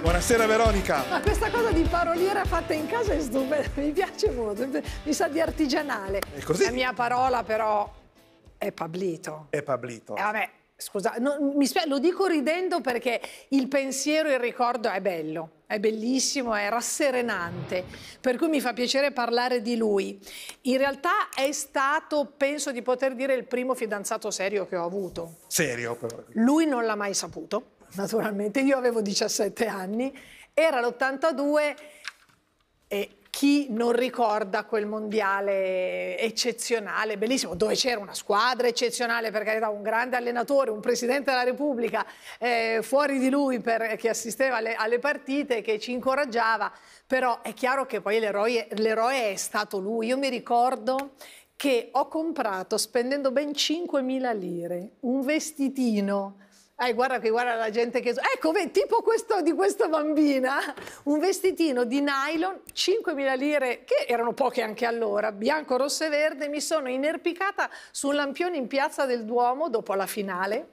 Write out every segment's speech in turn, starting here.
Buonasera Veronica. Ma questa cosa di paroliera fatta in casa è stupenda, mi piace molto, mi sa di artigianale. È così. La mia parola però è Pablito. È Pablito. E eh, vabbè, scusa, no, lo dico ridendo perché il pensiero il ricordo è bello, è bellissimo, è rasserenante, per cui mi fa piacere parlare di lui. In realtà è stato, penso di poter dire, il primo fidanzato serio che ho avuto. Serio però. Lui non l'ha mai saputo naturalmente, io avevo 17 anni, era l'82 e chi non ricorda quel mondiale eccezionale, bellissimo, dove c'era una squadra eccezionale, per carità, un grande allenatore, un presidente della Repubblica eh, fuori di lui per, che assisteva alle, alle, partite, che ci incoraggiava, però è chiaro che poi l'eroe è stato lui. Io mi ricordo che ho comprato, spendendo ben 5.000 lire, un vestitino eh, guarda che guarda la gente che... Ecco, beh, tipo questo, di questa bambina, un vestitino di nylon, 5.000 lire, che erano poche anche allora, bianco, rosso e verde, mi sono inerpicata su un lampione in piazza del Duomo dopo la finale,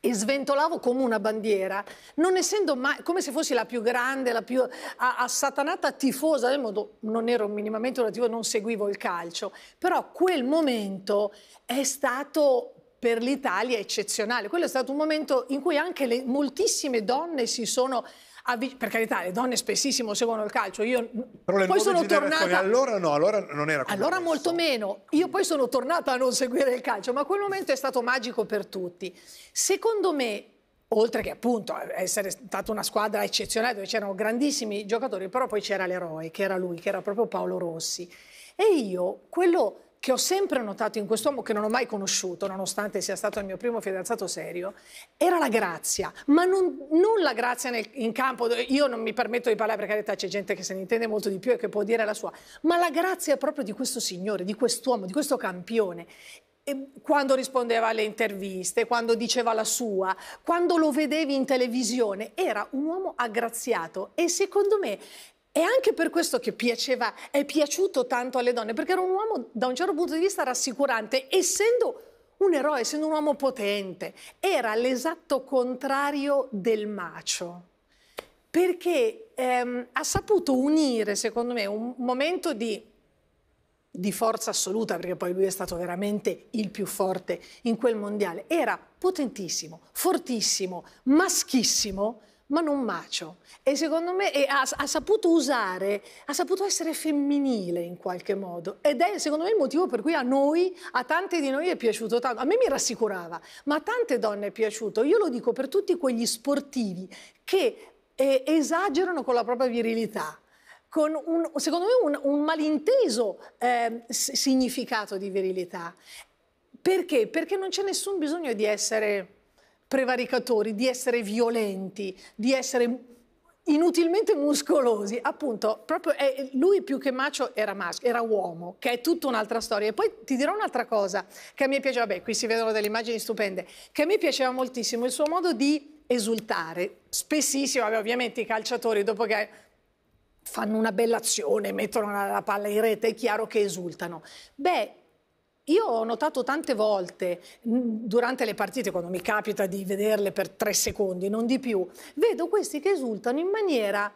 e sventolavo come una bandiera, non essendo mai, come se fossi la più grande, la più assatanata tifosa del modo non ero minimamente una tifosa, non seguivo il calcio, però quel momento è stato per l'Italia eccezionale. Quello è stato un momento in cui anche le, moltissime donne si sono avvicinate. per carità, le donne spessissimo seguono il calcio. Io poi sono tornata. Allora no, allora non era così. Allora molto meno. Io poi sono tornata a non seguire il calcio, ma quel momento è stato magico per tutti. Secondo me, oltre che appunto essere stata una squadra eccezionale dove c'erano grandissimi giocatori, però poi c'era l'eroe, che era lui, che era proprio Paolo Rossi. E io quello che ho sempre notato in quest'uomo, che non ho mai conosciuto, nonostante sia stato il mio primo fidanzato serio, era la grazia, ma non, non la grazia nel, in campo, io non mi permetto di parlare perché in realtà c'è gente che se ne intende molto di più e che può dire la sua, ma la grazia proprio di questo signore, di quest'uomo, di questo campione quando rispondeva alle interviste, quando diceva la sua, quando lo vedevi in televisione, era un uomo aggraziato e secondo me è anche per questo che piaceva, è piaciuto tanto alle donne, perché era un uomo da un certo punto di vista rassicurante, essendo un eroe, essendo un uomo potente. Era l'esatto contrario del macio, perché ehm, ha saputo unire, secondo me, un momento di, di forza assoluta, perché poi lui è stato veramente il più forte in quel mondiale. Era potentissimo, fortissimo, maschissimo ma non macio. E secondo me ha, ha, saputo usare, ha saputo essere femminile in qualche modo. Ed è secondo me il motivo per cui a noi, a tante di noi è piaciuto tanto. A me mi rassicurava, ma a tante donne è piaciuto. Io lo dico per tutti quegli sportivi che eh, esagerano con la propria virilità con un, secondo me un, un malinteso eh, significato di virilità. Perché? Perché non c'è nessun bisogno di essere prevaricatori, di essere violenti, di essere inutilmente muscolosi, appunto, proprio è, eh, lui più che macio era maschio, era uomo, che è tutta un'altra storia. E poi ti dirò un'altra cosa che a me piaceva, beh, qui si vedono delle immagini stupende, che a me piaceva moltissimo, il suo modo di esultare. Spessissimo, ovviamente i calciatori dopo che fanno una bella azione, mettono la, la palla in rete, è chiaro che esultano. Beh, io ho notato tante volte durante le partite, quando mi capita di vederle per tre secondi, non di più, vedo questi che esultano in maniera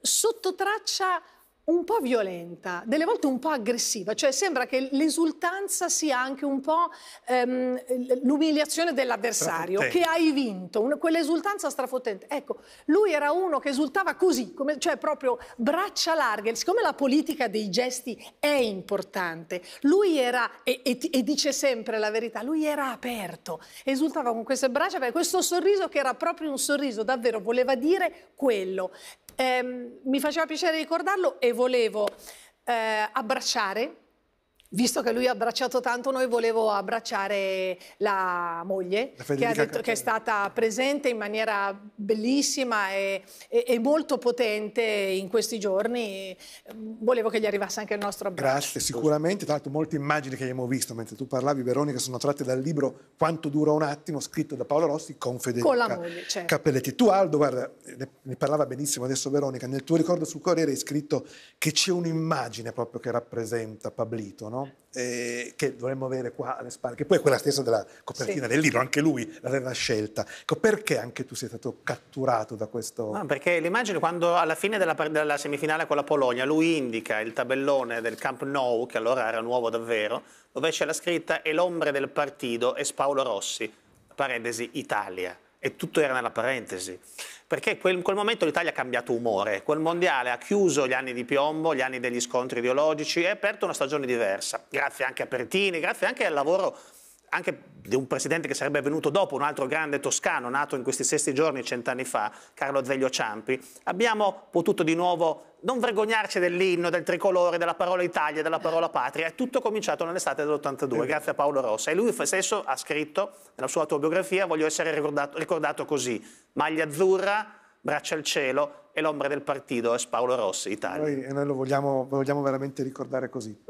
sottotraccia un po' violenta, delle volte un po' aggressiva, cioè sembra che l'esultanza sia anche un po' ehm, l'umiliazione dell'avversario, che hai vinto, un, quell'esultanza strafotente. Ecco, lui era uno che esultava così, come, cioè proprio braccia larghe, siccome la politica dei gesti è importante, lui era, e, e, e dice sempre la verità, lui era aperto, esultava con queste braccia, perché questo sorriso che era proprio un sorriso, davvero voleva dire quello. Eh, mi faceva piacere ricordarlo e volevo eh, abbracciare visto che lui ha abbracciato tanto, noi volevo abbracciare la moglie, la che, detto, che, è stata presente in maniera bellissima e, e, e, molto potente in questi giorni. Volevo che gli arrivasse anche il nostro abbraccio. Grazie, sicuramente. Tra l'altro molte immagini che abbiamo visto mentre tu parlavi, Veronica, sono tratte dal libro Quanto dura un attimo, scritto da Paolo Rossi con Federica con la moglie, certo. Cappelletti. Tu Aldo, guarda, ne parlava benissimo adesso Veronica, nel tuo ricordo sul Corriere hai scritto che c'è un'immagine proprio che rappresenta Pablito, no? no? eh, che dovremmo avere qua alle spalle, che poi è quella stessa della copertina sì. del libro, anche lui l'aveva scelta. Ecco, perché anche tu sei stato catturato da questo? No, perché l'immagine quando alla fine della, della, semifinale con la Polonia lui indica il tabellone del Camp Nou, che allora era nuovo davvero, dove c'è la scritta «E l'ombre del partito è Paolo Rossi», parentesi Italia e tutto era nella parentesi. Perché in quel, quel momento l'Italia ha cambiato umore, quel mondiale ha chiuso gli anni di piombo, gli anni degli scontri ideologici e ha aperto una stagione diversa, grazie anche a Pertini, grazie anche al lavoro anche di un presidente che sarebbe venuto dopo, un altro grande toscano nato in questi stessi giorni cent'anni fa, Carlo Azeglio Ciampi, abbiamo potuto di nuovo non vergognarci dell'inno, del tricolore, della parola Italia, della parola patria. È tutto cominciato nell'estate dell'82, grazie a Paolo Rossa. E lui stesso ha scritto nella sua autobiografia, voglio essere ricordato, ricordato così, maglia azzurra, braccia al cielo e l'ombra del partito è Paolo Rossi, Italia. Noi, noi lo vogliamo, vogliamo veramente ricordare così.